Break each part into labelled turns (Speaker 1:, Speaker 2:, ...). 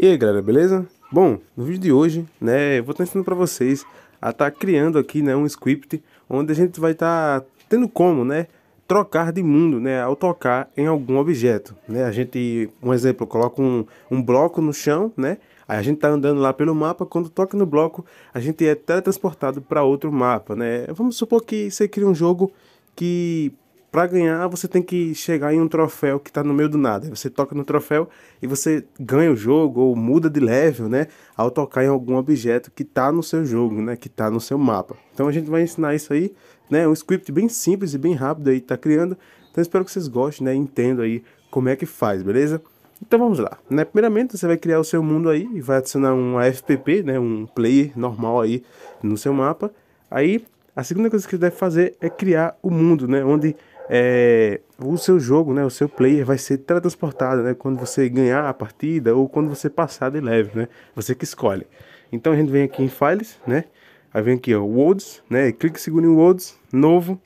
Speaker 1: E aí galera, beleza? Bom, no vídeo de hoje, né, eu vou estar ensinando para vocês a estar tá criando aqui, né, um script onde a gente vai estar tá tendo como, né, trocar de mundo, né, ao tocar em algum objeto, né? A gente, um exemplo, coloca um, um bloco no chão, né? Aí a gente tá andando lá pelo mapa, quando toca no bloco, a gente é teletransportado para outro mapa, né? Vamos supor que você cria um jogo que para ganhar, você tem que chegar em um troféu que está no meio do nada. Você toca no troféu e você ganha o jogo ou muda de level, né? Ao tocar em algum objeto que está no seu jogo, né? Que está no seu mapa. Então a gente vai ensinar isso aí, né? Um script bem simples e bem rápido aí tá criando. Então espero que vocês gostem, né? Entendo aí como é que faz, beleza? Então vamos lá, né? Primeiramente você vai criar o seu mundo aí e vai adicionar um FPP, né? Um player normal aí no seu mapa. Aí a segunda coisa que você deve fazer é criar o mundo, né? Onde é, o seu jogo, né, o seu player vai ser transportado, né, quando você ganhar a partida ou quando você passar de leve, né, você que escolhe. Então a gente vem aqui em Files, né, aí vem aqui, ó, Worlds, né, clica segura em Worlds, novo,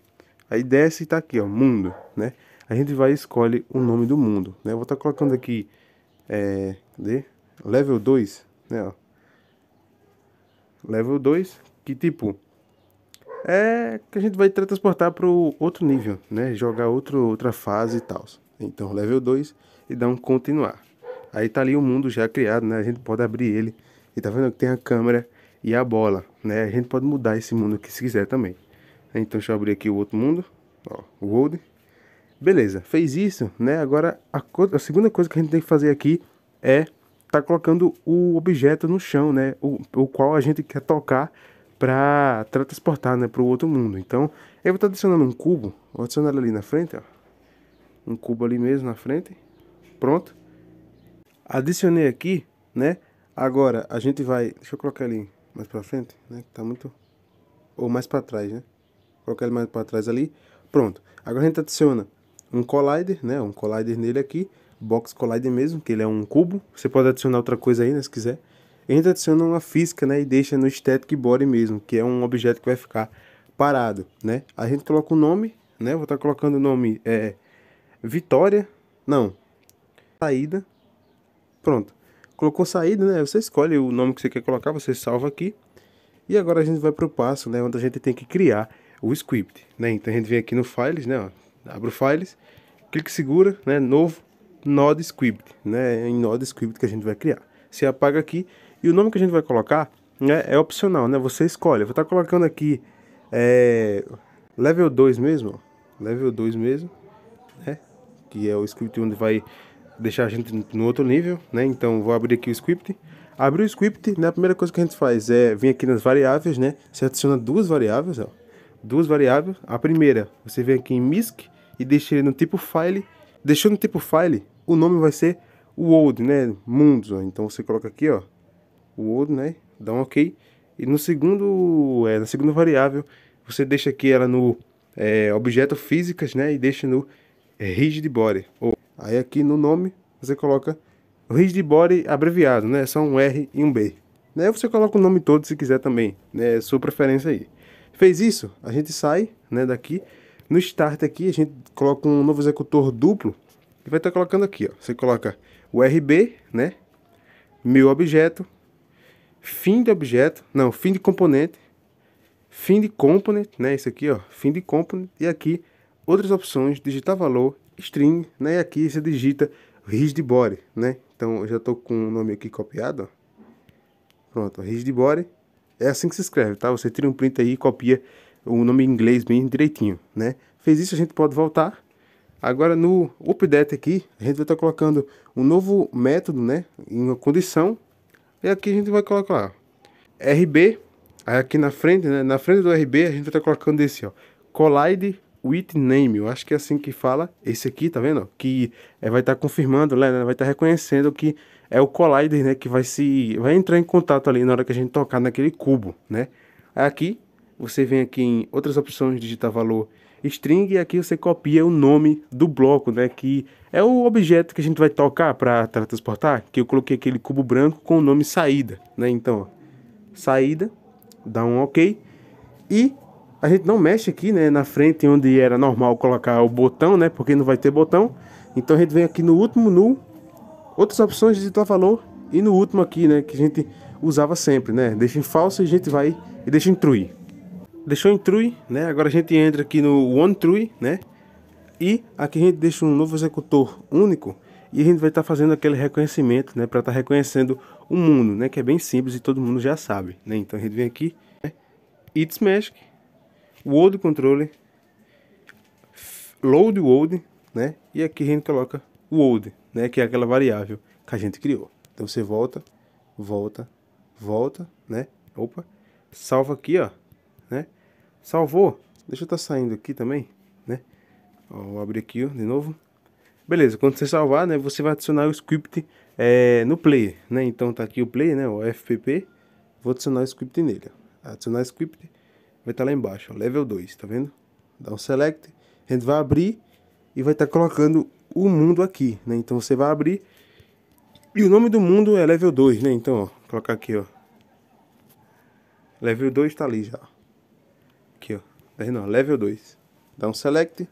Speaker 1: aí desce e tá aqui, ó, Mundo, né, a gente vai escolhe o nome do mundo, né, eu vou estar tá colocando aqui, é, cadê? Level 2, né, ó, Level 2, que tipo, é que a gente vai transportar para o outro nível, né? Jogar outro, outra fase e tal. Então, level 2 e dá um continuar. Aí tá ali o mundo já criado, né? A gente pode abrir ele. E tá vendo que tem a câmera e a bola, né? A gente pode mudar esse mundo que se quiser também. Então, deixa eu abrir aqui o outro mundo, ó, o World. Beleza, fez isso, né? Agora, a, a segunda coisa que a gente tem que fazer aqui é tá colocando o objeto no chão, né? O, o qual a gente quer tocar para transportar né, para o outro mundo. Então, eu vou estar tá adicionando um cubo, vou adicionar ali na frente, ó. um cubo ali mesmo na frente, pronto. Adicionei aqui, né? Agora a gente vai, deixa eu colocar ele mais para frente, né? Tá muito ou mais para trás, né? Colocar ele mais para trás ali, pronto. Agora a gente adiciona um collider, né? Um collider nele aqui, box collider mesmo, que ele é um cubo. Você pode adicionar outra coisa aí, né, se quiser ainda adiciona uma física, né? E deixa no static body mesmo, que é um objeto que vai ficar parado, né? A gente coloca o nome, né? Vou estar tá colocando o nome é, Vitória, não, saída, pronto. Colocou saída, né? Você escolhe o nome que você quer colocar, você salva aqui. E agora a gente vai para o passo, né? Onde a gente tem que criar o script, né? Então a gente vem aqui no Files, né? Abre o Files, clique segura, né? Novo, Node Script, né? É em Node Script que a gente vai criar. Você apaga aqui e o nome que a gente vai colocar né, é opcional, né? Você escolhe. Eu vou estar tá colocando aqui é, level 2 mesmo. Level 2 mesmo. Né? Que é o script onde vai deixar a gente no outro nível, né? Então vou abrir aqui o script. Abriu o script, né? A primeira coisa que a gente faz é vir aqui nas variáveis, né? Você adiciona duas variáveis, ó. Duas variáveis. A primeira, você vem aqui em MISC e deixa ele no tipo file. Deixando no tipo file, o nome vai ser o old, né? Mundos, ó. Então você coloca aqui, ó o outro, né? Dá um ok. E no segundo, é, na segunda variável, você deixa aqui ela no é, objeto físicas, né? E deixa no é, rigid body. Ou, aí aqui no nome você coloca rigid body abreviado, né? Só um R e um B. Né? Você coloca o nome todo se quiser também, né? É sua preferência aí. Fez isso, a gente sai, né? Daqui no start aqui a gente coloca um novo executor duplo e vai estar tá colocando aqui, ó. Você coloca o RB, né? Meu objeto fim de objeto, não, fim de componente, fim de component, né, isso aqui, ó, fim de component, e aqui outras opções, digitar valor, string, né, e aqui você digita rigid body, né, então eu já tô com o nome aqui copiado, ó. pronto, rigid body, é assim que se escreve, tá, você tira um print aí e copia o nome em inglês bem direitinho, né, fez isso a gente pode voltar, agora no update aqui, a gente vai estar tá colocando um novo método, né, em uma condição, e é aqui a gente vai colocar RB, aí aqui na frente, né? Na frente do RB a gente vai tá estar colocando esse, ó. Collide with name, eu acho que é assim que fala. Esse aqui, tá vendo? Que é, vai estar tá confirmando, né? Vai estar tá reconhecendo que é o Collider, né? Que vai se, vai entrar em contato ali na hora que a gente tocar naquele cubo, né? Aqui você vem aqui em outras opções, digitar valor String e aqui você copia o nome do bloco, né? Que é o objeto que a gente vai tocar para transportar. Que eu coloquei aquele cubo branco com o nome saída, né? Então, ó, saída, dá um OK. E a gente não mexe aqui, né? Na frente onde era normal colocar o botão, né? Porque não vai ter botão. Então a gente vem aqui no último nu, outras opções de digitar valor e no último aqui, né? Que a gente usava sempre, né? Deixa em falso e a gente vai e deixa em true deixou em true, né? Agora a gente entra aqui no one true, né? E aqui a gente deixa um novo executor único e a gente vai estar tá fazendo aquele reconhecimento, né? Para estar tá reconhecendo o mundo, né? Que é bem simples e todo mundo já sabe, né? Então a gente vem aqui, né? It's Magic, World Controller, Load World, né? E aqui a gente coloca World, né? Que é aquela variável que a gente criou. Então você volta, volta, volta, né? Opa, salva aqui, ó né? Salvou. Deixa eu estar tá saindo aqui também, né? Ó, vou abrir aqui ó, de novo. Beleza, quando você salvar, né, você vai adicionar o script é, no player, né? Então tá aqui o player, né, o FPP. Vou adicionar o script nele. Adicionar o script vai estar tá lá embaixo, ó, level 2, tá vendo? Dá um select, a gente vai abrir e vai estar tá colocando o mundo aqui, né? Então você vai abrir e o nome do mundo é level 2, né? Então, ó, colocar aqui, ó. Level 2 tá ali já aqui ó, 10 tá level 2. Dá um select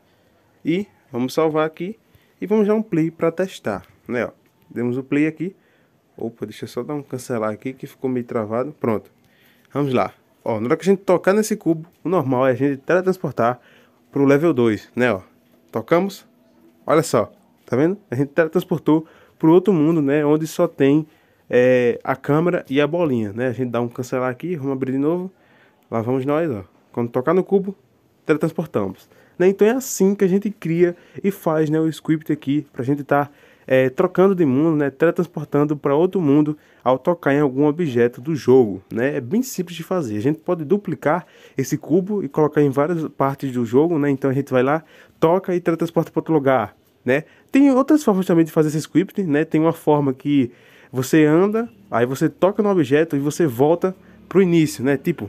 Speaker 1: e vamos salvar aqui e vamos dar um play para testar, né ó. Demos o play aqui. Opa, deixa eu só dar um cancelar aqui que ficou meio travado. Pronto. Vamos lá. Ó, na hora que a gente tocar nesse cubo, o normal é a gente teletransportar pro level 2, né ó. Tocamos, olha só, tá vendo? A gente teletransportou pro outro mundo, né, onde só tem é, a câmera e a bolinha, né? A gente dá um cancelar aqui, vamos abrir de novo. Lá vamos nós, ó. Quando tocar no cubo, teletransportamos. Né? Então é assim que a gente cria e faz né, o script aqui para a gente estar tá, é, trocando de mundo, né, teletransportando para outro mundo ao tocar em algum objeto do jogo. Né? É bem simples de fazer. A gente pode duplicar esse cubo e colocar em várias partes do jogo. Né? Então a gente vai lá, toca e teletransporta para outro lugar. Né? Tem outras formas também de fazer esse script. Né? Tem uma forma que você anda, aí você toca no objeto e você volta para o início, né? Tipo,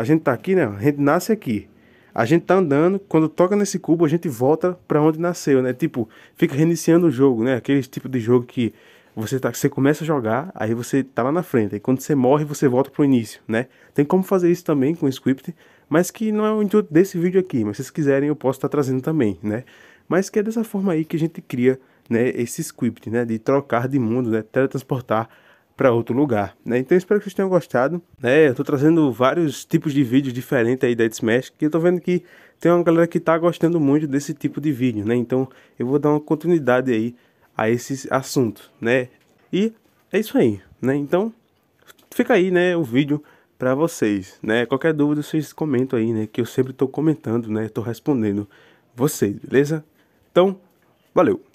Speaker 1: a gente tá aqui, né? A gente nasce aqui. A gente tá andando, quando toca nesse cubo, a gente volta para onde nasceu, né? Tipo, fica reiniciando o jogo, né? Aquele tipo de jogo que você, tá, você começa a jogar, aí você tá lá na frente, e quando você morre, você volta pro início, né? Tem como fazer isso também com o script, mas que não é o intuito desse vídeo aqui, mas se vocês quiserem eu posso estar tá trazendo também, né? Mas que é dessa forma aí que a gente cria, né, esse script, né, de trocar de mundo, né, teletransportar para outro lugar, né? Então espero que vocês tenham gostado, né? Eu tô trazendo vários tipos de vídeos diferentes aí da Smash, que eu tô vendo que tem uma galera que tá gostando muito desse tipo de vídeo, né? Então eu vou dar uma continuidade aí a esse assunto, né? E é isso aí, né? Então fica aí, né, o vídeo para vocês, né? Qualquer dúvida vocês comentam aí, né, que eu sempre tô comentando, né? Tô respondendo vocês, beleza? Então, valeu.